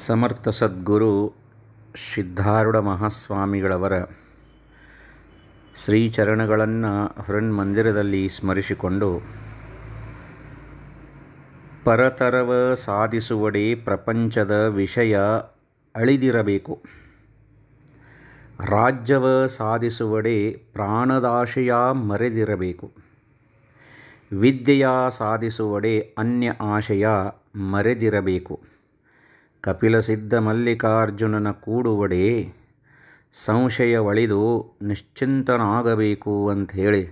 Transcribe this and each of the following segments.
ಸಮರ್ಥ ಸದ್ಗುರು ಸಿದ್ಧಾರೂಢ ಮಹಾಸ್ವಾಮಿಗಳವರ ಶ್ರೀಚರಣಗಳನ್ನು ಮಂದಿರದಲ್ಲಿ ಸ್ಮರಿಸಿಕೊಂಡು ಪರತರವ ಸಾಧಿಸುವಡೆ ಪ್ರಪಂಚದ ವಿಷಯ ಅಳಿದಿರಬೇಕು ರಾಜ್ಯವ ಸಾಧಿಸುವಡೆ ಪ್ರಾಣದಾಶಯ ಮರೆದಿರಬೇಕು ವಿದ್ಯೆಯ ಸಾಧಿಸುವಡೆ ಅನ್ಯ ಆಶಯ ಮರೆದಿರಬೇಕು ಕಪಿಲ ಸಿದ್ಧ ಮಲ್ಲಿಕಾರ್ಜುನನ ಕೂಡುವಡಿ ಸಂಶಯ ಒಳಿದು ನಿಶ್ಚಿಂತನಾಗಬೇಕು ಅಂಥೇಳಿ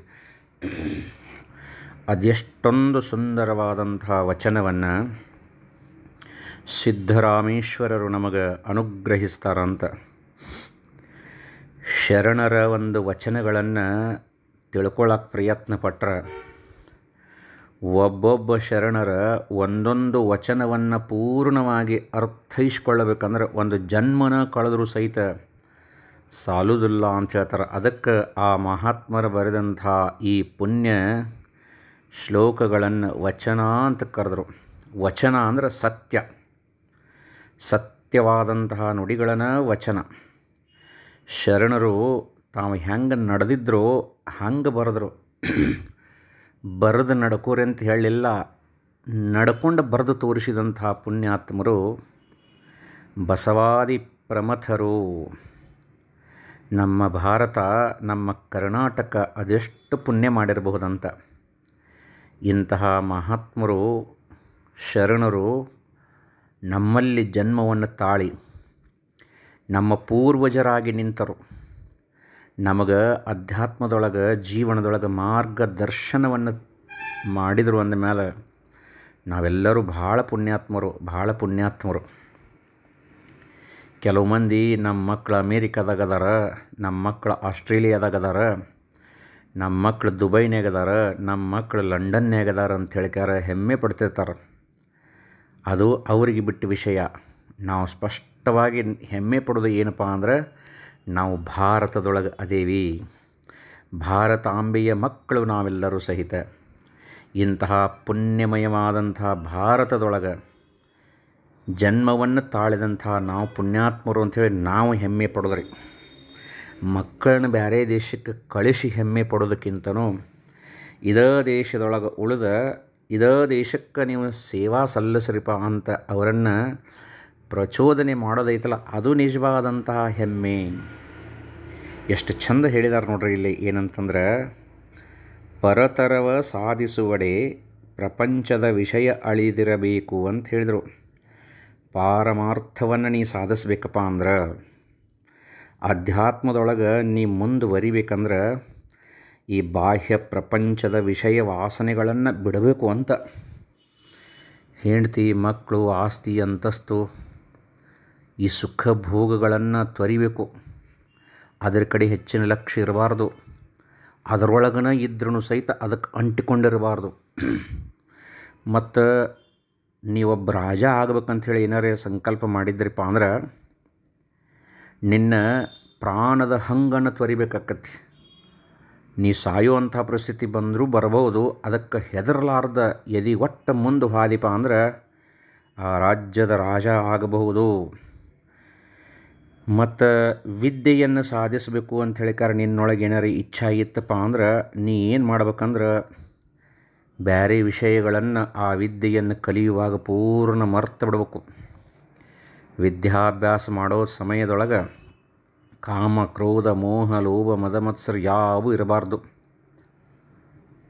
ಅದೆಷ್ಟೊಂದು ಸುಂದರವಾದಂಥ ವಚನವನ್ನು ಸಿದ್ಧರಾಮೇಶ್ವರರು ನಮಗೆ ಅನುಗ್ರಹಿಸ್ತಾರಂತ ಶರಣರ ಒಂದು ವಚನಗಳನ್ನು ತಿಳ್ಕೊಳ್ಳೋಕೆ ಪ್ರಯತ್ನ ಪಟ್ಟರೆ ಒಬ್ಬೊಬ್ಬ ಶರಣರ ಒಂದೊಂದು ವಚನವನ್ನು ಪೂರ್ಣವಾಗಿ ಅರ್ಥೈಸ್ಕೊಳ್ಳಬೇಕಂದ್ರೆ ಒಂದು ಜನ್ಮನ ಕಳೆದರೂ ಸಹಿತ ಸಾಲುದಿಲ್ಲ ಅಂತ ಹೇಳ್ತಾರೆ ಅದಕ್ಕೆ ಆ ಮಹಾತ್ಮರು ಬರೆದಂಥ ಈ ಪುಣ್ಯ ಶ್ಲೋಕಗಳನ್ನು ವಚನ ಅಂತ ಕರೆದರು ವಚನ ಅಂದರೆ ಸತ್ಯ ಸತ್ಯವಾದಂತಹ ನುಡಿಗಳನ್ನು ವಚನ ಶರಣರು ತಾವು ಹೆಂಗೆ ನಡೆದಿದ್ರು ಹಂಗೆ ಬರೆದರು ಬರೆದು ನಡ್ಕೋರಿ ಅಂತ ಹೇಳಲಿಲ್ಲ ನಡ್ಕೊಂಡು ಬರೆದು ತೋರಿಸಿದಂತಹ ಪುಣ್ಯಾತ್ಮರು ಬಸವಾದಿ ಪ್ರಮಥರು ನಮ್ಮ ಭಾರತ ನಮ್ಮ ಕರ್ನಾಟಕ ಅದೆಷ್ಟು ಪುಣ್ಯ ಮಾಡಿರಬಹುದಂತ ಇಂತಹ ಮಹಾತ್ಮರು ಶರಣರು ನಮ್ಮಲ್ಲಿ ಜನ್ಮವನ್ನು ತಾಳಿ ನಮ್ಮ ಪೂರ್ವಜರಾಗಿ ನಿಂತರು ನಮಗೆ ಅಧ್ಯಾತ್ಮದೊಳಗೆ ಜೀವನದೊಳಗೆ ಮಾರ್ಗದರ್ಶನವನ್ನು ಮಾಡಿದರು ಅಂದ ಮೇಲೆ ನಾವೆಲ್ಲರೂ ಭಾಳ ಪುಣ್ಯಾತ್ಮರು ಭಾಳ ಪುಣ್ಯಾತ್ಮರು ಕೆಲವು ಮಂದಿ ನಮ್ಮ ಮಕ್ಕಳು ಅಮೇರಿಕಾದಾಗದಾರ ನಮ್ಮ ಮಕ್ಕಳು ಆಸ್ಟ್ರೇಲಿಯಾದಾಗದಾರ ನಮ್ಮ ಮಕ್ಕಳು ದುಬೈನಾಗ ನಮ್ಮ ಮಕ್ಕಳು ಲಂಡನ್ನಾಗ ಅಂತ ಹೇಳಿಕಾರ ಹೆಮ್ಮೆ ಪಡ್ತಿರ್ತಾರೆ ಅದು ಅವರಿಗೆ ಬಿಟ್ಟ ವಿಷಯ ನಾವು ಸ್ಪಷ್ಟವಾಗಿ ಹೆಮ್ಮೆ ಪಡೋದು ಏನಪ್ಪ ಅಂದ್ರೆ ನಾವು ಭಾರತದೊಳಗೆ ಅದೇವಿ ಭಾರತಾಂಬೆಯ ಮಕ್ಕಳು ನಾವೆಲ್ಲರೂ ಸಹಿತ ಇಂತಹ ಪುಣ್ಯಮಯವಾದಂತಹ ಭಾರತದೊಳಗೆ ಜನ್ಮವನ್ನು ತಾಳಿದಂಥ ನಾವು ಪುಣ್ಯಾತ್ಮರು ಅಂಥೇಳಿ ನಾವು ಹೆಮ್ಮೆ ಪಡೋದ್ರಿ ಮಕ್ಕಳನ್ನ ಬೇರೆ ದೇಶಕ್ಕೆ ಕಳಿಸಿ ಹೆಮ್ಮೆ ಪಡೋದಕ್ಕಿಂತನೂ ಇದೇ ದೇಶದೊಳಗೆ ಉಳಿದ ಇದೇ ದೇಶಕ್ಕೆ ನೀವು ಸೇವಾ ಸಲ್ಲಿಸ್ರಿಪ ಅಂತ ಅವರನ್ನು ಪ್ರಚೋದನೆ ಮಾಡೋದೈತಲ್ಲ ಅದು ನಿಜವಾದಂತಹ ಹೆಮ್ಮೆ ಎಷ್ಟು ಚಂದ ಹೇಳಿದಾರೆ ನೋಡ್ರಿ ಇಲ್ಲಿ ಏನಂತಂದ್ರೆ ಪರತರವ ಸಾಧಿಸುವಡೆ ಪ್ರಪಂಚದ ವಿಷಯ ಅಳಿದಿರಬೇಕು ಅಂತ ಹೇಳಿದರು ಪಾರಮಾರ್ಥವನ್ನು ನೀ ಸಾಧಿಸ್ಬೇಕಪ್ಪ ಅಂದ್ರೆ ಅಧ್ಯಾತ್ಮದೊಳಗೆ ನೀ ಮುಂದುವರಿಬೇಕಂದ್ರೆ ಈ ಬಾಹ್ಯ ಪ್ರಪಂಚದ ವಿಷಯ ವಾಸನೆಗಳನ್ನು ಬಿಡಬೇಕು ಅಂತ ಹೆಂಡತಿ ಮಕ್ಕಳು ಆಸ್ತಿ ಅಂತಸ್ತು ಈ ಸುಖ ಭೋಗಗಳನ್ನು ತೊರಿಬೇಕು ಅದರ ಕಡೆ ಹೆಚ್ಚಿನ ಲಕ್ಷ್ಯ ಇರಬಾರ್ದು ಅದರೊಳಗನ ಇದ್ರೂ ಸಹಿತ ಅದಕ್ಕೆ ಅಂಟಿಕೊಂಡಿರಬಾರ್ದು ಮತ್ತು ನೀವೊಬ್ಬ ರಾಜ ಆಗಬೇಕಂಥೇಳಿ ಏನಾರೇ ಸಂಕಲ್ಪ ಮಾಡಿದ್ರಿಪ್ಪ ಅಂದ್ರೆ ನಿನ್ನ ಪ್ರಾಣದ ಹಂಗನ್ನು ತೊರಿಬೇಕಾಕತಿ ನೀ ಅಂಥ ಪರಿಸ್ಥಿತಿ ಬಂದರೂ ಬರಬಹುದು ಅದಕ್ಕೆ ಹೆದರಲಾರ್ದ ಎದಿ ಒಟ್ಟ ಮುಂದೆ ಹಾದಿಪ ಅಂದ್ರೆ ಆ ರಾಜ್ಯದ ರಾಜ ಆಗಬಹುದು ಮತ್ತು ವಿದ್ಯೆಯನ್ನು ಸಾಧಿಸಬೇಕು ಅಂತ ಹೇಳಿಕಾರ ನಿನ್ನೊಳಗೆ ಏನಾರು ಇಚ್ಛಾ ಇತ್ತಪ್ಪ ಅಂದ್ರೆ ನೀ ಏನು ಮಾಡ್ಬೇಕಂದ್ರೆ ಬೇರೆ ವಿಷಯಗಳನ್ನು ಆ ವಿದ್ಯೆಯನ್ನು ಕಲಿಯುವಾಗ ಪೂರ್ಣ ಮರ್ತು ಬಿಡಬೇಕು ವಿದ್ಯಾಭ್ಯಾಸ ಮಾಡೋ ಸಮಯದೊಳಗೆ ಕಾಮ ಕ್ರೋಧ ಮೋಹ ಲೋಭ ಮದ ಮತ್ಸರ ಯಾವೂ ಇರಬಾರ್ದು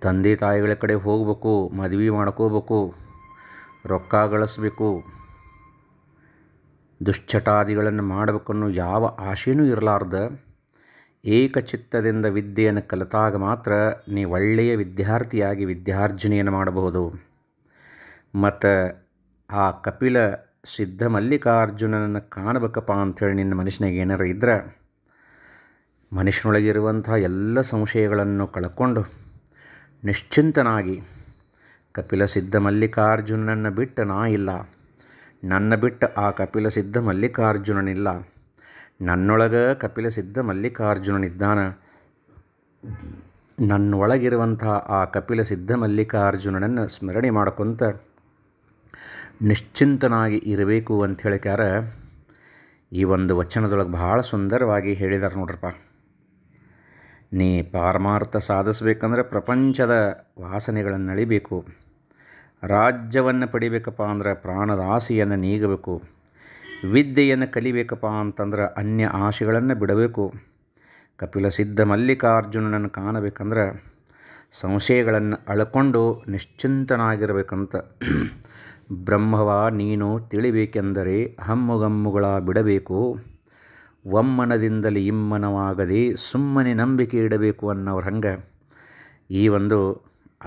ತಂದೆ ತಾಯಿಗಳ ಕಡೆ ಹೋಗ್ಬೇಕು ಮದುವೆ ಮಾಡ್ಕೋಬೇಕು ರೊಕ್ಕ ಗಳಿಸ್ಬೇಕು ದುಶ್ಚಟಾದಿಗಳನ್ನು ಮಾಡಬೇಕನ್ನೋ ಯಾವ ಆಶೆಯೂ ಇರಲಾರ್ದ ಏಕಚಿತ್ತದಿಂದ ವಿದ್ಯೆಯನ್ನು ಕಲಿತಾಗ ಮಾತ್ರ ನೀ ಒಳ್ಳೆಯ ವಿದ್ಯಾರ್ಥಿಯಾಗಿ ವಿದ್ಯಾರ್ಜನೆಯನ್ನು ಮಾಡಬಹುದು ಮತ್ತು ಆ ಕಪಿಲ ಸಿದ್ಧ ಮಲ್ಲಿಕಾರ್ಜುನನನ್ನು ಕಾಣಬೇಕಪ್ಪ ಅಂಥೇಳಿ ನಿನ್ನ ಮನುಷ್ಯನಿಗೆ ಏನಾರು ಇದ್ರೆ ಮನುಷ್ಯನೊಳಗಿರುವಂಥ ಎಲ್ಲ ಸಂಶಯಗಳನ್ನು ಕಳ್ಕೊಂಡು ನಿಶ್ಚಿಂತನಾಗಿ ಕಪಿಲ ಸಿದ್ಧ ಮಲ್ಲಿಕಾರ್ಜುನನನ್ನು ಬಿಟ್ಟು ನಾ ಇಲ್ಲ ನನ್ನ ಬಿಟ್ಟ ಆ ಕಪಿಲ ಸಿದ್ಧ ಮಲ್ಲಿಕಾರ್ಜುನನಿಲ್ಲ ನನ್ನೊಳಗ ಕಪಿಲ ಸಿದ್ಧ ಮಲ್ಲಿಕಾರ್ಜುನನಿದ್ದಾನ ನನ್ನೊಳಗಿರುವಂಥ ಆ ಕಪಿಲ ಸಿದ್ಧ ಮಲ್ಲಿಕಾರ್ಜುನನನ್ನು ಸ್ಮರಣೆ ಮಾಡ್ಕೊಂತ ನಿಶ್ಚಿಂತನಾಗಿ ಇರಬೇಕು ಅಂತ ಹೇಳಿಕ್ಯಾರ ಈ ಒಂದು ವಚನದೊಳಗೆ ಭಾಳ ಸುಂದರವಾಗಿ ಹೇಳಿದಾರೆ ನೋಡ್ರಪ್ಪ ನೀ ಪಾರಮಾರ್ಥ ಸಾಧಿಸ್ಬೇಕಂದ್ರೆ ಪ್ರಪಂಚದ ವಾಸನೆಗಳನ್ನು ನಳಿಬೇಕು ರಾಜ್ಯವನ್ನು ಪಡಿಬೇಕಪ್ಪ ಅಂದ್ರೆ ಪ್ರಾಣದ ಆಸೆಯನ್ನು ನೀಗಬೇಕು ವಿದ್ಯೆಯನ್ನು ಕಲಿಬೇಕಪ್ಪ ಅಂತಂದ್ರೆ ಅನ್ಯ ಆಶೆಗಳನ್ನು ಬಿಡಬೇಕು ಕಪಿಲ ಸಿದ್ಧ ಮಲ್ಲಿಕಾರ್ಜುನನನ್ನು ಕಾಣಬೇಕಂದ್ರೆ ಸಂಶಯಗಳನ್ನು ಅಳ್ಕೊಂಡು ನಿಶ್ಚಿಂತನಾಗಿರಬೇಕಂತ ಬ್ರಹ್ಮವ ನೀನು ತಿಳಿಬೇಕೆಂದರೆ ಹಮ್ಮುಗಮ್ಮುಗಳ ಬಿಡಬೇಕು ಒಮ್ಮನದಿಂದಲೇ ಇಮ್ಮನವಾಗದೆ ಸುಮ್ಮನೆ ನಂಬಿಕೆ ಇಡಬೇಕು ಅನ್ನೋರು ಹಂಗೆ ಈ ಒಂದು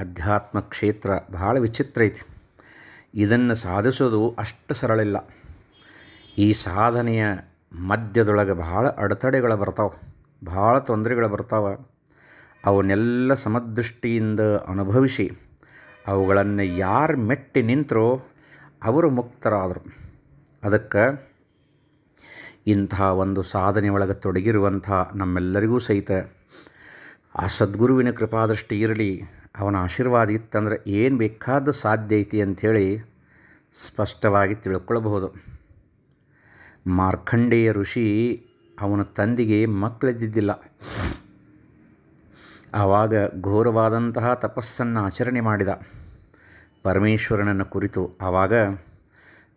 ಅಧ್ಯಾತ್ಮ ಕ್ಷೇತ್ರ ಬಹಳ ವಿಚಿತ್ರ ಐತಿ ಇದನ್ನು ಸಾಧಿಸೋದು ಅಷ್ಟು ಸರಳಿಲ್ಲ ಈ ಸಾಧನೆಯ ಮಧ್ಯದೊಳಗೆ ಬಹಳ ಅಡೆತಡೆಗಳು ಬರ್ತಾವೆ ಭಾಳ ತೊಂದರೆಗಳು ಬರ್ತಾವೆ ಅವನ್ನೆಲ್ಲ ಸಮದೃಷ್ಟಿಯಿಂದ ಅನುಭವಿಸಿ ಅವುಗಳನ್ನು ಯಾರು ಮೆಟ್ಟಿ ನಿಂತರೋ ಅವರು ಮುಕ್ತರಾದರು ಅದಕ್ಕೆ ಇಂಥ ಒಂದು ಸಾಧನೆ ಒಳಗೆ ತೊಡಗಿರುವಂಥ ನಮ್ಮೆಲ್ಲರಿಗೂ ಸಹಿತ ಆ ಸದ್ಗುರುವಿನ ಕೃಪಾದೃಷ್ಟಿ ಇರಲಿ ಅವನ ಆಶೀರ್ವಾದ ಇತ್ತಂದ್ರೆ ಏನು ಬೇಕಾದ ಸಾಧ್ಯ ಐತಿ ಅಂಥೇಳಿ ಸ್ಪಷ್ಟವಾಗಿ ತಿಳ್ಕೊಳ್ಬಹುದು ಮಾರ್ಖಂಡೇಯ ಋಷಿ ಅವನ ತಂದಿಗೆ ಮಕ್ಕಳಿದ್ದಿದ್ದಿಲ್ಲ ಆವಾಗ ಘೋರವಾದಂತಹ ತಪಸ್ಸನ್ನು ಆಚರಣೆ ಮಾಡಿದ ಪರಮೇಶ್ವರನನ್ನು ಕುರಿತು ಆವಾಗ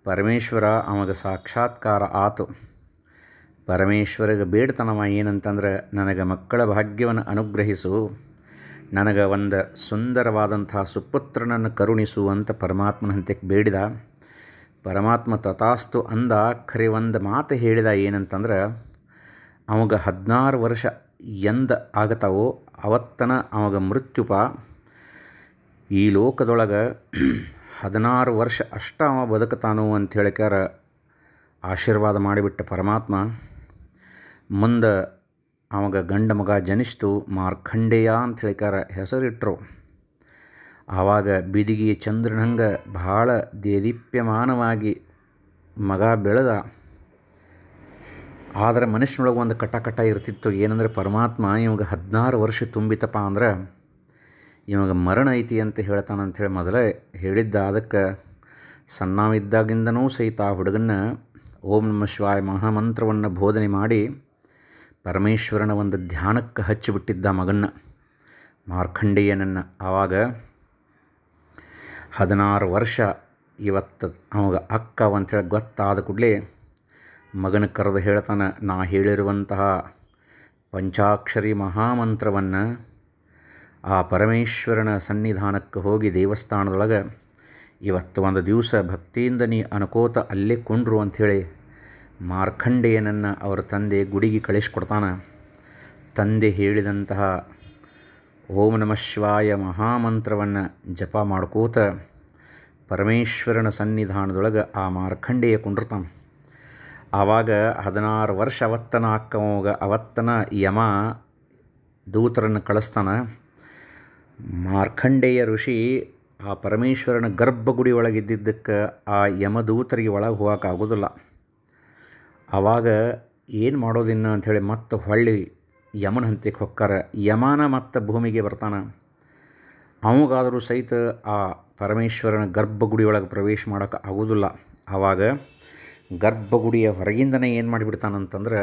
ಪರಮೇಶ್ವರ ಅವಾಗ ಸಾಕ್ಷಾತ್ಕಾರ ಆತು ಪರಮೇಶ್ವರಿಗೆ ಬೇಡತನವ ಏನಂತಂದ್ರೆ ನನಗೆ ಮಕ್ಕಳ ಭಾಗ್ಯವನ್ನು ಅನುಗ್ರಹಿಸು ನನಗೆ ಒಂದು ಸುಂದರವಾದಂತಹ ಸುಪುತ್ರನನ್ನು ಕರುಣಿಸುವಂಥ ಪರಮಾತ್ಮನ ಹಂತಕ್ಕೆ ಬೇಡಿದ ಪರಮಾತ್ಮ ತಥಾಸ್ತು ಅಂದ ಖರೆ ಒಂದು ಮಾತು ಹೇಳಿದ ಏನಂತಂದ್ರೆ ಅವಾಗ ಹದಿನಾರು ವರ್ಷ ಎಂದ ಆಗತಾವೋ ಅವತ್ತನ ಅವಾಗ ಮೃತ್ಯುಪ ಈ ಲೋಕದೊಳಗೆ ಹದಿನಾರು ವರ್ಷ ಅಷ್ಟ ಅವ ಬದುಕತಾನೋ ಅಂತ ಹೇಳಿಕಾರ ಆಶೀರ್ವಾದ ಮಾಡಿಬಿಟ್ಟ ಪರಮಾತ್ಮ ಮುಂದೆ ಅವಾಗ ಗಂಡ ಮಗ ಜನಿಸ್ತು ಮಾರ್ಖಂಡೇಯ ಅಂತ ಹೇಳಿಕಾರ ಹೆಸರಿಟ್ಟರು ಆವಾಗ ಬೀದಿಗೆ ಚಂದ್ರನಂಗ ಭಾಳ ದೇದೀಪ್ಯಮಾನವಾಗಿ ಮಗ ಬೆಳೆದ ಆದರೆ ಮನುಷ್ಯನೊಳಗೆ ಒಂದು ಕಟ ಕಟ ಇರ್ತಿತ್ತು ಏನಂದರೆ ಪರಮಾತ್ಮ ಇವಾಗ ಹದಿನಾರು ವರ್ಷ ತುಂಬಿತಪ್ಪ ಅಂದ್ರೆ ಇವಾಗ ಮರಣ ಐತಿ ಅಂತ ಹೇಳ್ತಾನೆ ಅಂಥೇಳಿ ಮೊದಲೇ ಹೇಳಿದ್ದ ಅದಕ್ಕೆ ಸಣ್ಣವಿದ್ದಾಗಿಂದನೂ ಸಹಿತ ಆ ಹುಡುಗನ್ನ ಓಂ ನಮ ಶಿವಾಯ ಮಹಾಮಂತ್ರವನ್ನು ಬೋಧನೆ ಮಾಡಿ ಪರಮೇಶ್ವರನ ಒಂದು ಧ್ಯಾನಕ್ಕೆ ಹಚ್ಚಿಬಿಟ್ಟಿದ್ದ ಮಗನ್ನ ಮಾರ್ಖಂಡೇಯನನ್ನು ಆವಾಗ ಹದಿನಾರು ವರ್ಷ ಇವತ್ತು ಅವಾಗ ಅಕ್ಕ ಅಂತೇಳಿ ಗೊತ್ತಾದ ಕೂಡಲೇ ಮಗನ ಕರೆದು ಹೇಳ್ತಾನೆ ನಾ ಹೇಳಿರುವಂತಹ ಪಂಚಾಕ್ಷರಿ ಮಹಾಮಂತ್ರವನ್ನು ಆ ಪರಮೇಶ್ವರನ ಸನ್ನಿಧಾನಕ್ಕೆ ಹೋಗಿ ದೇವಸ್ಥಾನದೊಳಗೆ ಇವತ್ತು ಒಂದು ದಿವಸ ಭಕ್ತಿಯಿಂದ ನೀ ಅನುಕೋತ ಅಲ್ಲೇ ಕುಂಡ್ರು ಅಂಥೇಳಿ ಮಾರ್ಖಂಡೇಯನನ್ನು ಅವರ ತಂದೆ ಗುಡಿಗೆ ಕಳಿಸ್ಕೊಡ್ತಾನೆ ತಂದೆ ಹೇಳಿದಂತಹ ಓಂ ನಮಃ ಶಿವಾಯ ಮಹಾಮಂತ್ರವನ್ನು ಜಪ ಮಾಡ್ಕೋತ ಪರಮೇಶ್ವರನ ಸನ್ನಿಧಾನದೊಳಗೆ ಆ ಮಾರ್ಖಂಡೇಯ ಕುಂಡಿರ್ತಾನೆ ಆವಾಗ ಹದಿನಾರು ವರ್ಷ ಅವತ್ತನ ಅಕ್ಕಮೋಗ ಅವತ್ತನ ಯಮ ದೂತರನ್ನು ಕಳಿಸ್ತಾನೆ ಮಾರ್ಕಂಡೇಯ ಋಷಿ ಆ ಪರಮೇಶ್ವರನ ಗರ್ಭಗುಡಿ ಒಳಗಿದ್ದಿದ್ದಕ್ಕೆ ಆ ಯಮದೂತರಿಗೆ ಒಳಗೆ ಹೋಗೋಕ್ಕಾಗೋದಿಲ್ಲ ಆವಾಗ ಏನು ಮಾಡೋದಿನ್ನ ಅಂಥೇಳಿ ಮತ್ತೆ ಹೊಳ್ಳಿ ಯಮನ ಹಂತಕ್ಕೆ ಹೊಕ್ಕಾರ ಯಮನ ಮತ್ತೆ ಭೂಮಿಗೆ ಬರ್ತಾನೆ ಅವಗಾದರೂ ಸಹಿತ ಆ ಪರಮೇಶ್ವರನ ಗರ್ಭಗುಡಿಯೊಳಗೆ ಪ್ರವೇಶ ಮಾಡೋಕ್ಕೆ ಆಗೋದಿಲ್ಲ ಆವಾಗ ಗರ್ಭಗುಡಿಯ ಹೊರಗಿಂದನೇ ಏನು ಮಾಡಿಬಿಡ್ತಾನಂತಂದ್ರೆ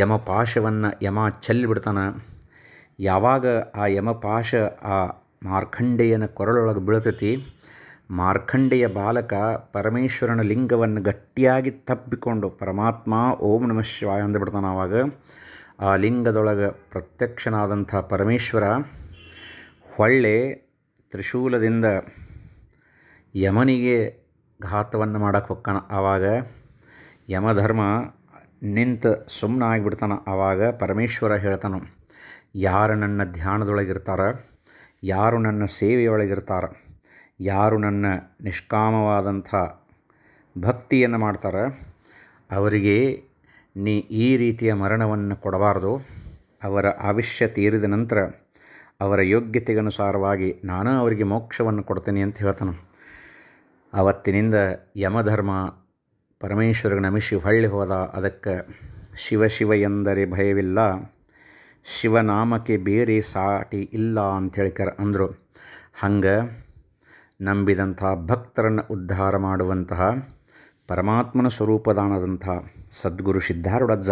ಯಮಪಾಶವನ್ನು ಯಮ ಚೆಲ್ಲಿಬಿಡ್ತಾನೆ ಯಾವಾಗ ಆ ಯಮಪಾಶ ಆ ಮಾರ್ಖಂಡೆಯನ ಕೊರಳೊಳಗೆ ಬೀಳ್ತೈತಿ ಮಾರ್ಖಂಡೆಯ ಬಾಲಕ ಪರಮೇಶ್ವರನ ಲಿಂಗವನ್ನು ಗಟ್ಟಿ ಗಟ್ಟಿಯಾಗಿ ತಪ್ಪಿಕೊಂಡು ಪರಮಾತ್ಮ ಓಂ ನಮಃ ಶಿವಾಯ ಅಂದ್ಬಿಡ್ತಾನೆ ಆವಾಗ ಆ ಲಿಂಗದೊಳಗೆ ಪ್ರತ್ಯಕ್ಷನಾದಂಥ ಪರಮೇಶ್ವರ ಹೊಳ್ಳೆ ತ್ರಿಶೂಲದಿಂದ ಯಮನಿಗೆ ಘಾತವನ್ನು ಮಾಡಕ್ಕೆ ಹೊಕ್ಕಾನ ಆವಾಗ ಯಮಧರ್ಮ ನಿಂತು ಸುಮ್ಮನಾಗಿಬಿಡ್ತಾನೆ ಆವಾಗ ಪರಮೇಶ್ವರ ಹೇಳ್ತಾನ ಯಾರು ನನ್ನ ಧ್ಯಾನದೊಳಗಿರ್ತಾರ ಯಾರು ನನ್ನ ಸೇವೆಯೊಳಗಿರ್ತಾರ ಯಾರು ನನ್ನ ನಿಷ್ಕಾಮವಾದಂಥ ಭಕ್ತಿಯನ್ನು ಮಾಡ್ತಾರೆ ಅವರಿಗೆ ನೀ ಈ ರೀತಿಯ ಮರಣವನ್ನು ಕೊಡಬಾರದು ಅವರ ಆವಿಷ್ಯ ತೀರಿದ ನಂತರ ಅವರ ಯೋಗ್ಯತೆಗನುಸಾರವಾಗಿ ನಾನು ಅವರಿಗೆ ಮೋಕ್ಷವನ್ನು ಕೊಡ್ತೇನೆ ಅಂತ ಹೇಳ್ತಾನೆ ಅವತ್ತಿನಿಂದ ಯಮಧರ್ಮ ನಮಿಸಿ ಹೊಳ್ಳಿ ಹೋದ ಅದಕ್ಕೆ ಶಿವ ಶಿವ ಎಂದರೆ ಭಯವಿಲ್ಲ ಶಿವನಾಮಕ್ಕೆ ಬೇರೆ ಸಾಟಿ ಇಲ್ಲ ಅಂತ ಹೇಳಿಕರ ಅಂದರು ಹಂಗೆ ನಂಬಿದಂತಹ ಭಕ್ತರನ್ನು ಉದ್ಧಾರ ಮಾಡುವಂತಹ ಪರಮಾತ್ಮನ ಸ್ವರೂಪದಾನದಂಥ ಸದ್ಗುರು ಸಿದ್ಧಾರುಡಜ್ಜ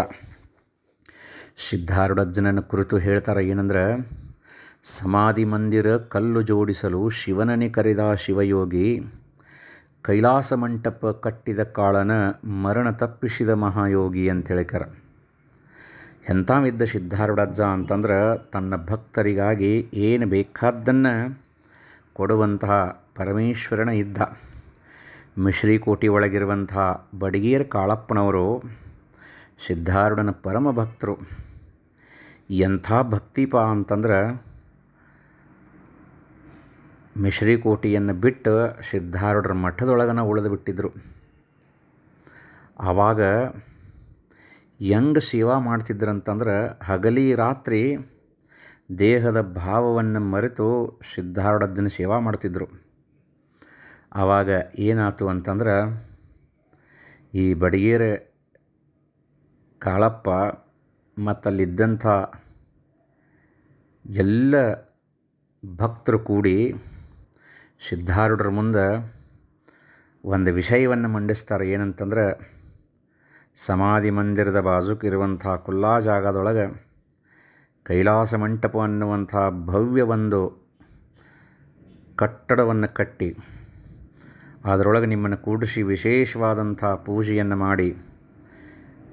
ಸಿದ್ಧಾರುಡಜ್ಜನನ್ನು ಕುರಿತು ಹೇಳ್ತಾರೆ ಏನಂದ್ರೆ ಸಮಾಧಿ ಮಂದಿರ ಕಲ್ಲು ಜೋಡಿಸಲು ಶಿವನನಿ ಕರೆದ ಶಿವಯೋಗಿ ಕೈಲಾಸ ಮಂಟಪ ಕಟ್ಟಿದ ಕಾಳನ ಮರಣ ತಪ್ಪಿಸಿದ ಮಹಾಯೋಗಿ ಅಂತ ಕರ ಎಂಥವಿದ್ದ ಸಿದ್ಧಾರುಡಜ್ಜ ಅಂತಂದ್ರೆ ತನ್ನ ಭಕ್ತರಿಗಾಗಿ ಏನು ಬೇಕಾದ್ದನ್ನು ಕೊಡುವಂತಹ ಪರಮೇಶ್ವರನ ಇದ್ದ ಮಿಶ್ರಿಕೋಟಿ ಒಳಗಿರುವಂಥ ಬಡಗಿಯರ್ ಕಾಳಪ್ಪನವರು ಸಿದ್ಧಾರೂಢನ ಪರಮ ಭಕ್ತರು ಎಂಥ ಭಕ್ತಿಪ ಅಂತಂದ್ರೆ ಮಿಶ್ರಿಕೋಟಿಯನ್ನು ಬಿಟ್ಟು ಸಿದ್ಧಾರೂಢರ ಮಠದೊಳಗನ ಉಳಿದು ಬಿಟ್ಟಿದ್ದರು ಆವಾಗ ಯಂಗ್ ಸೇವಾ ಅಂತಂದ್ರೆ ಹಗಲಿ ರಾತ್ರಿ ದೇಹದ ಭಾವವನ್ನು ಮರೆತು ಸಿದ್ಧಾರೂಢದ್ದನ್ನು ಸೇವಾ ಮಾಡ್ತಿದ್ದರು ಆವಾಗ ಏನಾಯ್ತು ಅಂತಂದ್ರೆ ಈ ಬಡಗೇರೆ ಕಾಳಪ್ಪ ಮತ್ತಲ್ಲಿದ್ದಂಥ ಎಲ್ಲ ಭಕ್ತರು ಕೂಡಿ ಸಿದ್ಧಾರೂಢರ ಮುಂದೆ ಒಂದು ವಿಷಯವನ್ನು ಮಂಡಿಸ್ತಾರೆ ಏನಂತಂದ್ರೆ ಸಮಾಧಿ ಮಂದಿರದ ಬಾಜುಕಿರುವಂಥ ಕುಲ್ಲಾ ಜಾಗದೊಳಗೆ ಕೈಲಾಸ ಮಂಟಪ ಅನ್ನುವಂಥ ಭವ್ಯ ಒಂದು ಕಟ್ಟಡವನ್ನು ಕಟ್ಟಿ ಅದರೊಳಗೆ ನಿಮ್ಮನ್ನು ಕೂಡಿಸಿ ವಿಶೇಷವಾದಂಥ ಪೂಜೆಯನ್ನು ಮಾಡಿ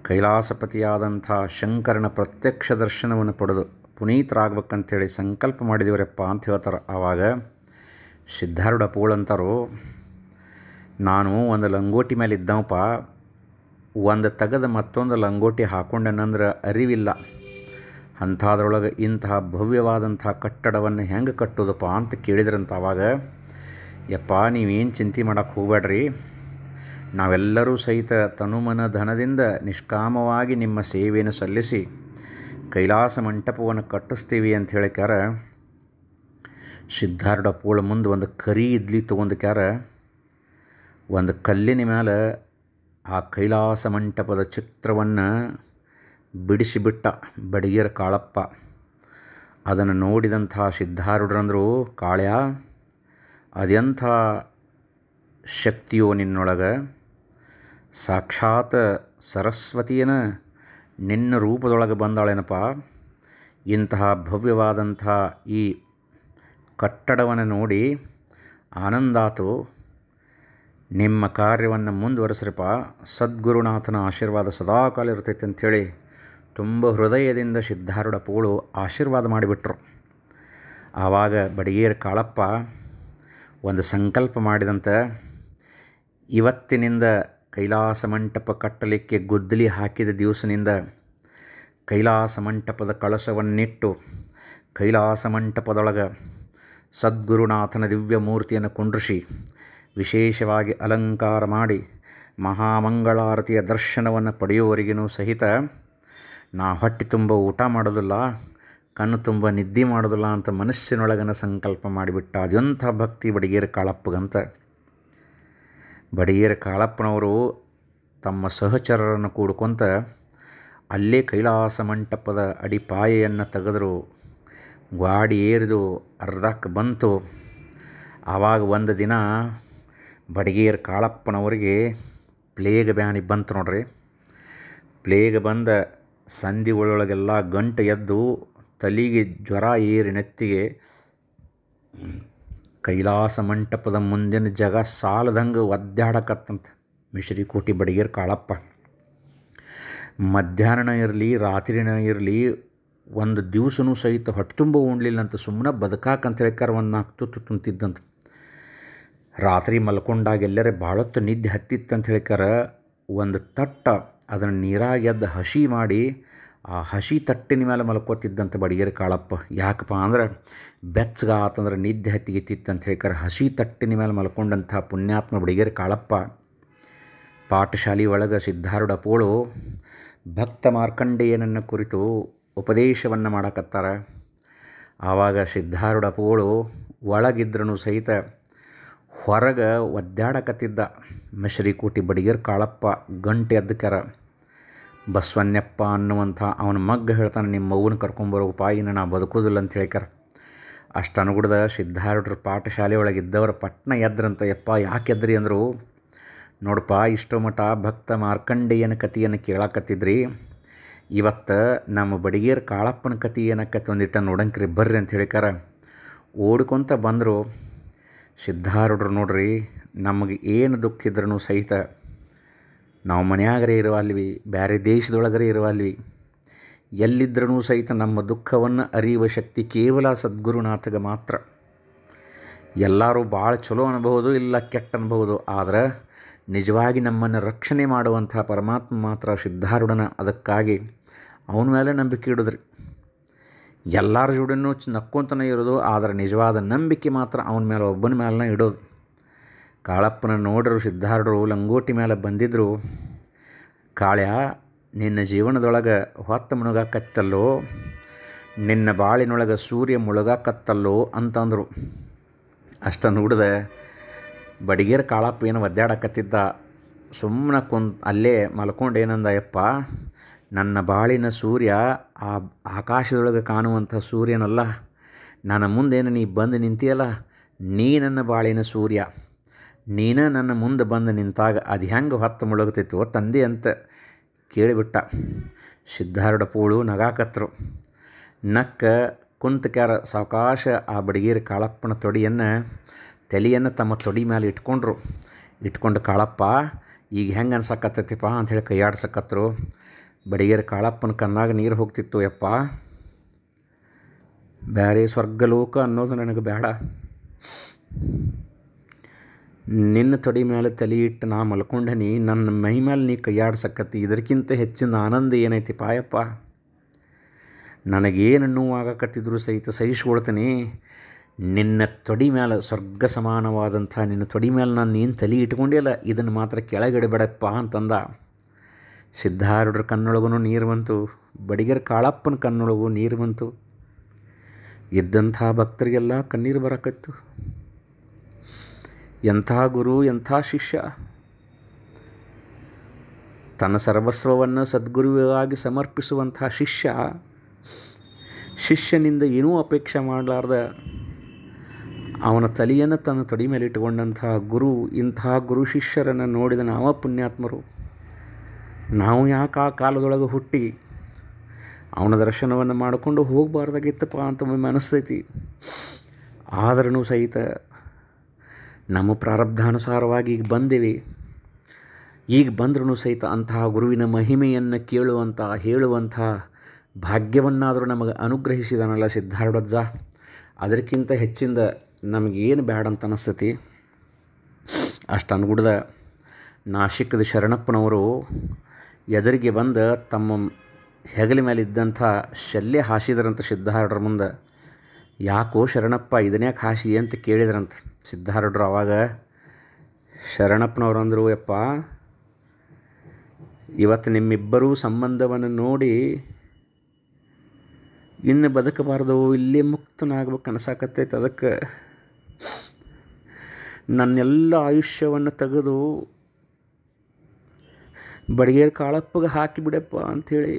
ಕೈಲಾಸಪತಿಯಾದಂಥ ಶಂಕರನ ಪ್ರತ್ಯಕ್ಷ ದರ್ಶನವನ್ನು ಪಡೆದು ಪುನೀತರಾಗ್ಬೇಕಂಥೇಳಿ ಸಂಕಲ್ಪ ಮಾಡಿದೀವ್ರಪ್ಪ ಅಂತ ಹೇಳ್ತಾರೆ ಆವಾಗ ಸಿದ್ಧಾರೂಢ ಪೂಳಂತರು ನಾನು ಒಂದು ಲಂಗೋಟಿ ಮೇಲೆ ಇದ್ದವಪ್ಪ ಒಂದು ತಗದ ಮತ್ತೊಂದು ಲಂಗೋಟಿ ಹಾಕೊಂಡೆನಂದ್ರೆ ಅರಿವಿಲ್ಲ ಅಂಥದ್ರೊಳಗೆ ಇಂತಹ ಭವ್ಯವಾದಂಥ ಕಟ್ಟಡವನ್ನು ಹೆಂಗೆ ಕಟ್ಟೋದಪ್ಪ ಅಂತ ಕೇಳಿದ್ರಂತ ಆವಾಗ ಯಪ್ಪ ನೀವೇನು ಚಿಂತೆ ಮಾಡೋಕ್ಕೆ ಹೋಗಬೇಡ್ರಿ ನಾವೆಲ್ಲರೂ ಸಹಿತ ತನುಮನ ಧನದಿಂದ ನಿಷ್ಕಾಮವಾಗಿ ನಿಮ್ಮ ಸೇವೆಯನ್ನು ಸಲ್ಲಿಸಿ ಕೈಲಾಸ ಮಂಟಪವನ್ನು ಕಟ್ಟಿಸ್ತೀವಿ ಅಂತ ಹೇಳಿಕ್ಯಾರ ಸಿದ್ಧಾರ್ಢ ಪೋಳ ಮುಂದೆ ಒಂದು ಕರಿ ಇದ್ಲಿ ತೊಗೊಂಡ್ಕ್ಯಾರ ಒಂದು ಕಲ್ಲಿನ ಮೇಲೆ ಆ ಕೈಲಾಸ ಮಂಟಪದ ಚಿತ್ರವನ್ನು ಬಿಡಿಸಿಬಿಟ್ಟ ಬಡಿಗೆರ ಕಾಳಪ್ಪ ಅದನ್ನು ನೋಡಿದಂಥ ಸಿದ್ಧಾರುಡ್ರಂದರು ಕಾಳ್ಯ ಅದೆಂಥ ಶಕ್ತಿಯೋ ನಿನ್ನೊಳಗೆ ಸಾಕ್ಷಾತ್ ಸರಸ್ವತಿಯನ್ನು ನಿನ್ನ ರೂಪದೊಳಗೆ ಬಂದಾಳೆನಪ್ಪ ಇಂತಹ ಭವ್ಯವಾದಂಥ ಈ ಕಟ್ಟಡವನ್ನು ನೋಡಿ ಆನಂದಾತು ನಿಮ್ಮ ಕಾರ್ಯವನ್ನು ಮುಂದುವರೆಸ್ರಪ್ಪ ಸದ್ಗುರುನಾಥನ ಆಶೀರ್ವಾದ ಸದಾಕಾಲ ಇರ್ತೈತೆ ಅಂಥೇಳಿ ತುಂಬ ಹೃದಯದಿಂದ ಸಿದ್ಧಾರೂಢ ಪೂಳು ಆಶೀರ್ವಾದ ಮಾಡಿಬಿಟ್ರು ಆವಾಗ ಬಡಿಗೇರ್ ಕಾಳಪ್ಪ ಒಂದು ಸಂಕಲ್ಪ ಮಾಡಿದಂಥ ಇವತ್ತಿನಿಂದ ಕೈಲಾಸ ಮಂಟಪ ಕಟ್ಟಲಿಕ್ಕೆ ಗುದ್ದಲಿ ಹಾಕಿದ ದಿವಸದಿಂದ ಕೈಲಾಸ ಮಂಟಪದ ಕಳಸವನ್ನಿಟ್ಟು ಕೈಲಾಸ ಮಂಟಪದೊಳಗೆ ಸದ್ಗುರುನಾಥನ ದಿವ್ಯ ಮೂರ್ತಿಯನ್ನು ಕುಂಡ್ರಿಸಿ ವಿಶೇಷವಾಗಿ ಅಲಂಕಾರ ಮಾಡಿ ಮಹಾಮಂಗಳಾರತಿಯ ದರ್ಶನವನ್ನು ಪಡೆಯುವವರಿಗೂ ಸಹಿತ ನಾ ಹೊಟ್ಟೆ ತುಂಬ ಊಟ ಮಾಡೋದಿಲ್ಲ ಕಣ್ಣು ತುಂಬ ನಿದ್ದೆ ಮಾಡೋದಿಲ್ಲ ಅಂತ ಮನಸ್ಸಿನೊಳಗನ ಸಂಕಲ್ಪ ಮಾಡಿಬಿಟ್ಟ ಅದೆಂಥ ಭಕ್ತಿ ಬಡಿಗೇರ ಕಾಳಪ್ಪಗಂತ ಬಡಿಗೇರ ಕಾಳಪ್ಪನವರು ತಮ್ಮ ಸಹಚರರನ್ನು ಕೂಡ್ಕೊಂತ ಅಲ್ಲೇ ಕೈಲಾಸ ಮಂಟಪದ ಅಡಿಪಾಯೆಯನ್ನು ತೆಗೆದರು ಗಾಡಿ ಏರಿದು ಅರ್ಧಕ್ಕೆ ಬಂತು ಆವಾಗ ಒಂದು ದಿನ ಬಡಗೇರ್ ಕಾಳಪ್ಪನವರಿಗೆ ಪ್ಲೇಗ್ ಬ್ಯಾನಿ ಬಂತು ನೋಡ್ರಿ ಪ್ಲೇಗ್ ಬಂದ ಸಂಧಿ ಒಳಗೆಲ್ಲ ಗಂಟು ಎದ್ದು ತಲಿಗೆ ಜ್ವರ ಏರಿ ನೆತ್ತಿಗೆ ಕೈಲಾಸ ಮಂಟಪದ ಮುಂದಿನ ಜಗ ಸಾಲದಂಗೆ ಒದ್ದಾಡಕತ್ತಂತ ಕೋಟಿ ಬಡಿಗೇರ್ ಕಾಳಪ್ಪ ಮಧ್ಯಾಹ್ನ ಇರಲಿ ರಾತ್ರಿನ ಇರಲಿ ಒಂದು ದಿವಸನೂ ಸಹಿತ ಹೊಟ್ಟೆ ತುಂಬ ಉಣ್ಲಿಲ್ಲ ಅಂತ ಸುಮ್ಮನೆ ಬದುಕಾಕಂತ ಹೇಳ್ಕಾರ ಒಂದು ನಾಲ್ಕು ತುತ್ತು ತುಂತಿದ್ದಂತ ರಾತ್ರಿ ಮಲ್ಕೊಂಡಾಗ ಎಲ್ಲರೆ ಭಾಳತ್ತು ನಿದ್ದೆ ಹತ್ತಿತ್ತಂತ ಹೇಳ್ಕಾರ ಒಂದು ತಟ್ಟ ಅದನ್ನು ನೀರಾಗೆದ್ದು ಹಸಿ ಮಾಡಿ ಆ ಹಸಿ ತಟ್ಟಿನ ಮೇಲೆ ಮಲ್ಕೋತಿದ್ದಂಥ ಬಡಿಗೆರೆ ಕಾಳಪ್ಪ ಯಾಕಪ್ಪ ಅಂದ್ರೆ ಬೆಚ್ಚಗ ಆತಂದ್ರೆ ನಿದ್ದೆ ಹತ್ತಿಗೆತ್ತಿತ್ತು ಅಂತ ಹಸಿ ತಟ್ಟಿನ ಮೇಲೆ ಮಲ್ಕೊಂಡಂಥ ಪುಣ್ಯಾತ್ಮ ಬಡಿಗೆರೆ ಕಾಳಪ್ಪ ಪಾಠಶಾಲೆ ಒಳಗೆ ಸಿದ್ಧಾರೂಢ ಪೋಳು ಭಕ್ತ ಮಾರ್ಕಂಡೇಯನನ್ನು ಕುರಿತು ಉಪದೇಶವನ್ನು ಮಾಡಕತ್ತಾರೆ ಆವಾಗ ಸಿದ್ಧಾರೂಢ ಪೋಳು ಒಳಗಿದ್ರೂ ಸಹಿತ ಹೊರಗೆ ಒದ್ದಾಡಕತ್ತಿದ್ದ ಮಿಶ್ರಿಕೋಟಿ ಬಡಿಗೆರ್ ಕಾಳಪ್ಪ ಗಂಟೆ ಅದ್ದಕ್ಕಾರ ಬಸವನ್ಯಪ್ಪ ಅನ್ನುವಂಥ ಅವನ ಮಗ್ಗ ಹೇಳ್ತಾನೆ ನಿಮ್ಮ ಮಗುನ ಕರ್ಕೊಂಬರೋ ಉಪಾಯಿನ ನಾ ಬದುಕೋದಿಲ್ಲ ಅಂತ ಹೇಳ್ಕಾರ ಅಷ್ಟು ಅನುಗುಡ್ದ ಪಾಠಶಾಲೆ ಒಳಗೆ ಇದ್ದವರ ಪಟ್ಟಣ ಎದ್ರಂತ ಯಪ್ಪ ಯಾಕೆ ಎದ್ರಿ ಅಂದರು ನೋಡಪ್ಪ ಇಷ್ಟೋ ಮಠ ಭಕ್ತ ಮಾರ್ಕಂಡೇಯನ ಕಥೆಯನ್ನು ಕೇಳಾಕತ್ತಿದ್ರಿ ಇವತ್ತು ನಮ್ಮ ಬಡಿಗೇರ್ ಕಾಳಪ್ಪನ ಕಥೆ ಏನಕ್ಕೆ ಒಂದಿಟ್ಟ ನೋಡಂಕ್ರಿ ಬರ್ರಿ ಅಂತ ಹೇಳಿಕಾರ ಓಡ್ಕೊತ ಬಂದರು ಸಿದ್ಧಾರೂಢರು ನೋಡ್ರಿ ನಮಗೆ ಏನು ದುಃಖ ಇದ್ರೂ ಸಹಿತ ನಾವು ಮನೆಯಾಗರೆ ಇರುವಲ್ವಿ ಬೇರೆ ದೇಶದೊಳಗರೆ ಇರುವಲ್ವಿ ಎಲ್ಲಿದ್ದರೂ ಸಹಿತ ನಮ್ಮ ದುಃಖವನ್ನು ಅರಿಯುವ ಶಕ್ತಿ ಕೇವಲ ಸದ್ಗುರುನಾಥಗೆ ಮಾತ್ರ ಎಲ್ಲರೂ ಭಾಳ ಚಲೋ ಅನ್ಬಹುದು ಇಲ್ಲ ಕೆಟ್ಟ ಅನ್ಬಹುದು ಆದರೆ ನಿಜವಾಗಿ ನಮ್ಮನ್ನು ರಕ್ಷಣೆ ಮಾಡುವಂಥ ಪರಮಾತ್ಮ ಮಾತ್ರ ಸಿದ್ಧಾರುಡನ ಅದಕ್ಕಾಗಿ ಅವನ ಮೇಲೆ ನಂಬಿಕೆ ಇಡಿದ್ರಿ ಎಲ್ಲರ ಜೋಡಿನೂ ನಕ್ಕೊಂತನೇ ಇರೋದು ಆದರೆ ನಿಜವಾದ ನಂಬಿಕೆ ಮಾತ್ರ ಅವನ ಮೇಲೆ ಒಬ್ಬನ ಮೇಲೆ ಇಡೋದು ಕಾಳಪ್ಪನ ನೋಡರು ಸಿದ್ಧಾರ್ಡರು ಲಂಗೋಟಿ ಮೇಲೆ ಬಂದಿದ್ದರು ಕಾಳ್ಯ ನಿನ್ನ ಜೀವನದೊಳಗೆ ಹೊತ್ತ ಮುಳುಗಾಕತ್ತಲ್ಲೋ ನಿನ್ನ ಬಾಳಿನೊಳಗೆ ಸೂರ್ಯ ಮುಳುಗಾಕತ್ತಲ್ಲೋ ಅಂತಂದರು ಅಷ್ಟ ನೋಡಿದೆ ಬಡಿಗೇರ್ ಕಾಳಪ್ಪ ಏನು ಒದ್ದಾಡಕತ್ತಿದ್ದ ಸುಮ್ಮನೆ ಕುಂತ ಅಲ್ಲೇ ಮಲ್ಕೊಂಡು ಏನಂದ ನನ್ನ ಬಾಳಿನ ಸೂರ್ಯ ಆ ಆಕಾಶದೊಳಗೆ ಕಾಣುವಂಥ ಸೂರ್ಯನಲ್ಲ ನನ್ನ ಮುಂದೇನು ನೀ ಬಂದು ನಿಂತಿಯಲ್ಲ ನೀ ನನ್ನ ಬಾಳಿನ ಸೂರ್ಯ ನೀನ ನನ್ನ ಮುಂದೆ ಬಂದು ನಿಂತಾಗ ಅದು ಹೆಂಗೆ ಹೊತ್ತು ಮುಳುಗುತ್ತಿತ್ತು ತಂದೆ ಅಂತ ಕೇಳಿಬಿಟ್ಟ ಪೂಳು ನಗಾಕತ್ರು ನಕ್ಕ ಕ್ಯಾರ ಸಾವಕಾಶ ಆ ಬಡಗೀರ ಕಾಳಪ್ಪನ ತೊಡಿಯನ್ನು ತಲೆಯನ್ನು ತಮ್ಮ ತೊಡಿ ಮೇಲೆ ಇಟ್ಕೊಂಡ್ರು ಇಟ್ಕೊಂಡು ಕಾಳಪ್ಪ ಈಗ ಹೆಂಗೆ ಅನ್ಸಕತ್ತೈತಿಪ್ಪ ಅಂಥೇಳಿ ಕೈಯಾಡ್ಸಕತ್ರು ಬಡಗೇರ ಕಾಳಪ್ಪನ ಕಣ್ಣಾಗ ನೀರು ಹೋಗ್ತಿತ್ತು ಯಪ್ಪ ಬೇರೆ ಸ್ವರ್ಗಲೋಕ ಅನ್ನೋದು ನನಗೆ ಬೇಡ ನಿನ್ನ ತೊಡಿ ಮೇಲೆ ತಲೆ ಇಟ್ಟು ನಾ ಮಲ್ಕೊಂಡನಿ ನನ್ನ ಮೈ ಮೇಲೆ ನೀ ಕೈಯಾಡ್ಸಕ್ಕತ್ತಿ ಇದಕ್ಕಿಂತ ಹೆಚ್ಚಿನ ಆನಂದ ಏನೈತಿ ಪಾಯಪ್ಪ ನನಗೇನು ನೋವಾಗಕತ್ತಿದ್ರು ಸಹಿತ ಸಹಿಸ್ಕೊಳ್ತೀನಿ ನಿನ್ನ ತೊಡಿ ಮೇಲೆ ಸ್ವರ್ಗ ಸಮಾನವಾದಂಥ ನಿನ್ನ ತೊಡಿ ಮೇಲೆ ನಾನು ಏನು ತಲೆ ಇಟ್ಕೊಂಡಿಲ್ಲ ಇದನ್ನು ಮಾತ್ರ ಕೆಳಗಿಡಬೇಡಪ್ಪ ಅಂತಂದ ಸಿದ್ಧಾರೂಢರ ಕಣ್ಣೊಳಗೂ ನೀರು ಬಂತು ಬಡಿಗರ ಕಾಳಪ್ಪನ ಕಣ್ಣೊಳಗೂ ನೀರು ಬಂತು ಇದ್ದಂಥ ಭಕ್ತರಿಗೆಲ್ಲ ಕಣ್ಣೀರು ಬರಕತ್ತು ಎಂಥ ಗುರು ಎಂಥ ಶಿಷ್ಯ ತನ್ನ ಸರ್ವಸ್ವವನ್ನು ಸದ್ಗುರುವಾಗಿ ಸಮರ್ಪಿಸುವಂತಹ ಶಿಷ್ಯ ಶಿಷ್ಯನಿಂದ ಏನೂ ಅಪೇಕ್ಷೆ ಮಾಡಲಾರ್ದ ಅವನ ತಲೆಯನ್ನು ತನ್ನ ತಡಿ ಮೇಲೆ ಇಟ್ಟುಕೊಂಡಂತಹ ಗುರು ಇಂಥ ಗುರು ಶಿಷ್ಯರನ್ನು ನೋಡಿದ ನಾವ ಪುಣ್ಯಾತ್ಮರು ನಾವು ಯಾಕೆ ಆ ಕಾಲದೊಳಗೆ ಹುಟ್ಟಿ ಅವನ ದರ್ಶನವನ್ನು ಮಾಡಿಕೊಂಡು ಹೋಗಬಾರ್ದಾಗಿತ್ತಪ್ಪ ಅಂತ ಒಮ್ಮೆ ಆದ್ರೂ ಸಹಿತ ನಮ್ಮ ಪ್ರಾರಬ್ಧಾನುಸಾರವಾಗಿ ಈಗ ಬಂದಿವೆ ಈಗ ಬಂದ್ರೂ ಸಹಿತ ಅಂತಹ ಗುರುವಿನ ಮಹಿಮೆಯನ್ನು ಕೇಳುವಂಥ ಹೇಳುವಂಥ ಭಾಗ್ಯವನ್ನಾದರೂ ನಮಗೆ ಅನುಗ್ರಹಿಸಿದನಲ್ಲ ಸಿದ್ಧಾರ್ಡಜ್ಜ ಅದಕ್ಕಿಂತ ಹೆಚ್ಚಿಂದ ನಮಗೇನು ಬ್ಯಾಡಂತ ಅನಿಸ್ತತಿ ಅಷ್ಟು ಅನ್ಗುಡ್ದ ನಾಶಿಕದ ಶರಣಪ್ಪನವರು ಎದುರಿಗೆ ಬಂದು ತಮ್ಮ ಮೇಲೆ ಇದ್ದಂಥ ಶಲ್ಯ ಹಾಸಿದ್ರಂತ ಸಿದ್ಧಾರ್ಢರ ಮುಂದೆ ಯಾಕೋ ಶರಣಪ್ಪ ಇದನ್ನೇ ಹಾಸಿ ಅಂತ ಕೇಳಿದ್ರಂತೆ ಸಿದ್ಧಾರಡ್ರು ಅವಾಗ ಶರಣಪ್ಪನವ್ರು ಅಂದರು ಯಪ್ಪ ಇವತ್ತು ನಿಮ್ಮಿಬ್ಬರೂ ಸಂಬಂಧವನ್ನು ನೋಡಿ ಇನ್ನು ಬದುಕಬಾರ್ದು ಇಲ್ಲೇ ಮುಕ್ತನಾಗಬೇಕು ಅನ್ಸಾಕತ್ತೈತೆ ಅದಕ್ಕೆ ನನ್ನೆಲ್ಲ ಆಯುಷ್ಯವನ್ನು ತೆಗೆದು ಬಡಿಗೇರ್ ಕಾಳಪ್ಪಗೆ ಹಾಕಿಬಿಡಪ್ಪ ಅಂಥೇಳಿ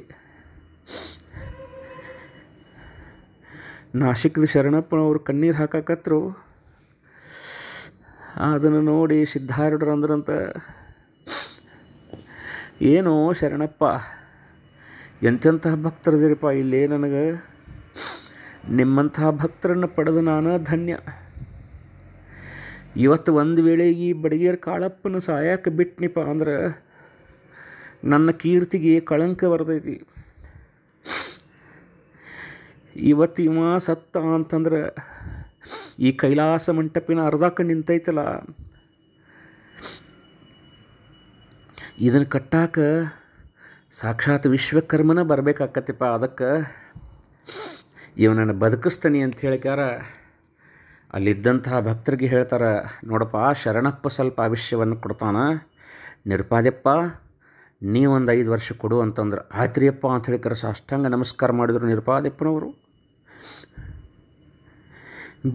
ನಾಶಿಕದ ಶರಣಪ್ಪನವರು ಕಣ್ಣೀರು ಹಾಕಾಕತ್ರು ಅದನ್ನು ನೋಡಿ ಸಿದ್ಧಾರೂಢರು ಅಂದ್ರಂತ ಏನು ಶರಣಪ್ಪ ಎಂತೆಂತಹ ಭಕ್ತರದಿರಪ್ಪ ಇಲ್ಲೇ ನನಗೆ ನಿಮ್ಮಂತಹ ಭಕ್ತರನ್ನು ಪಡೆದು ನಾನು ಧನ್ಯ ಇವತ್ತು ಒಂದು ವೇಳೆ ಈ ಬಡಗೇರ್ ಕಾಳಪ್ಪನ ಸಾಯಕ್ಕೆ ಬಿಟ್ನಿಪ್ಪ ಅಂದ್ರೆ ನನ್ನ ಕೀರ್ತಿಗೆ ಕಳಂಕ ಬರ್ತೈತಿ ಇವತ್ತು ಇವ ಸತ್ತ ಅಂತಂದ್ರೆ ಈ ಕೈಲಾಸ ಮಂಟಪಿನ ಅರ್ಧಕ್ಕೆ ನಿಂತೈತಲ್ಲ ಇದನ್ನು ಕಟ್ಟಾಕ ಸಾಕ್ಷಾತ್ ವಿಶ್ವಕರ್ಮನ ಬರಬೇಕಾಕತ್ತಪ್ಪ ಅದಕ್ಕೆ ಇವನನ್ನು ಬದುಕಿಸ್ತಾನೆ ಅಂತ ಹೇಳಿಕಾರ ಅಲ್ಲಿದ್ದಂತಹ ಭಕ್ತರಿಗೆ ಹೇಳ್ತಾರೆ ನೋಡಪ್ಪ ಶರಣಪ್ಪ ಸ್ವಲ್ಪ ಆವಿಷ್ಯವನ್ನು ಕೊಡ್ತಾನೆ ನಿರ್ಪಾದ್ಯಪ್ಪ ನೀವೊಂದು ಐದು ವರ್ಷ ಕೊಡು ಅಂತಂದ್ರೆ ಆಯ್ತ್ರಿಯಪ್ಪ ಅಂತ ಹೇಳಿಕರ ಸಾಷ್ಟಾಂಗ ನಮಸ್ಕಾರ ಮಾಡಿದ್ರು ನಿರ್ಪಾದ್ಯಪ್ಪನವರು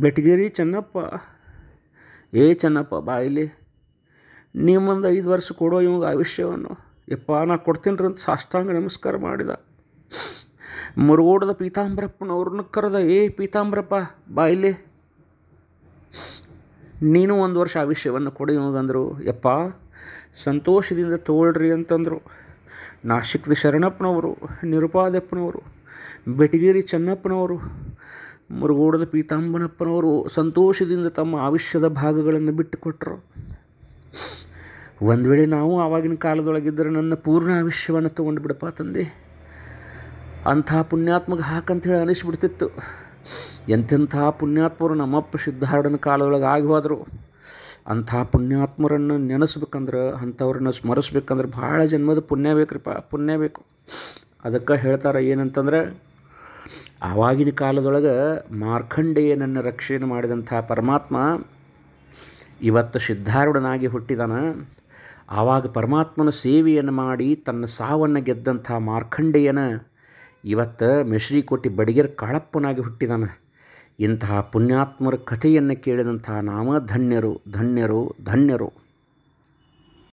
ಬೆಟಗೇರಿ ಚೆನ್ನಪ್ಪ ಏ ಚೆನ್ನಪ್ಪ ಬಾಯಿಲಿ ನೀವು ಒಂದು ಐದು ವರ್ಷ ಕೊಡೋ ಇವಾಗ ಆವಿಷ್ಯವನ್ನು ಯಪ್ಪ ನಾ ಕೊಡ್ತೀನಿ ಅಂತ ಸಾಷ್ಟಾಂಗ ನಮಸ್ಕಾರ ಮಾಡಿದ ಮುರುಗೋಡದ ಪೀತಾಂಬರಪ್ಪನವ್ರನ್ನ ಕರೆದ ಏ ಪೀತಾಂಬರಪ್ಪ ಬಾಯಿಲಿ ನೀನು ಒಂದು ವರ್ಷ ಆ ವಿಷಯವನ್ನು ಇವಾಗಂದರು ಅಂದರು ಯಪ್ಪ ಸಂತೋಷದಿಂದ ತಗೊಳ್ರಿ ಅಂತಂದರು ನಾಶಿಕದ ಶರಣಪ್ಪನವರು ನಿರುಪಾದಪ್ಪನವರು ಬೆಟಗೇರಿ ಚೆನ್ನಪ್ಪನವರು ಮುರುಗೋಡದ ಪೀತಾಂಬನಪ್ಪನವರು ಸಂತೋಷದಿಂದ ತಮ್ಮ ಆವಿಷ್ಯದ ಭಾಗಗಳನ್ನು ಬಿಟ್ಟುಕೊಟ್ಟರು ಒಂದು ವೇಳೆ ನಾವು ಆವಾಗಿನ ಕಾಲದೊಳಗಿದ್ದರೆ ನನ್ನ ಪೂರ್ಣ ಆವಿಷ್ಯವನ್ನು ತೊಗೊಂಡು ಬಿಡಪ್ಪ ತಂದೆ ಅಂಥ ಪುಣ್ಯಾತ್ಮಗೆ ಹೇಳಿ ಅನಿಸ್ಬಿಡ್ತಿತ್ತು ಎಂತೆಂಥ ಪುಣ್ಯಾತ್ಮರು ನಮ್ಮಪ್ಪ ಸಿದ್ಧಾರ್ಡನ ಕಾಲದೊಳಗೆ ಆಗಿ ಹೋದರು ಅಂಥ ಪುಣ್ಯಾತ್ಮರನ್ನು ನೆನೆಸ್ಬೇಕಂದ್ರೆ ಅಂಥವ್ರನ್ನ ಸ್ಮರಿಸ್ಬೇಕಂದ್ರೆ ಭಾಳ ಜನ್ಮದ ಪುಣ್ಯ ಬೇಕ್ರಿಪ್ಪ ಪುಣ್ಯ ಬೇಕು ಅದಕ್ಕೆ ಹೇಳ್ತಾರೆ ಏನಂತಂದ್ರೆ ಆವಾಗಿನ ಕಾಲದೊಳಗೆ ಮಾರ್ಖಂಡೇಯನನ್ನು ರಕ್ಷಣೆ ಮಾಡಿದಂಥ ಪರಮಾತ್ಮ ಇವತ್ತು ಸಿದ್ಧಾರೂಢನಾಗಿ ಹುಟ್ಟಿದಾನ ಆವಾಗ ಪರಮಾತ್ಮನ ಸೇವೆಯನ್ನು ಮಾಡಿ ತನ್ನ ಸಾವನ್ನು ಗೆದ್ದಂಥ ಮಾರ್ಕಂಡೇಯನ ಇವತ್ತು ಮೆಶ್ರೀಕೋಟಿ ಬಡಿಗೆರ್ ಕಾಳಪ್ಪನಾಗಿ ಹುಟ್ಟಿದಾನ ಇಂತಹ ಪುಣ್ಯಾತ್ಮರ ಕಥೆಯನ್ನು ಕೇಳಿದಂಥ ನಾಮ ಧನ್ಯರು ಧನ್ಯರು ಧನ್ಯರು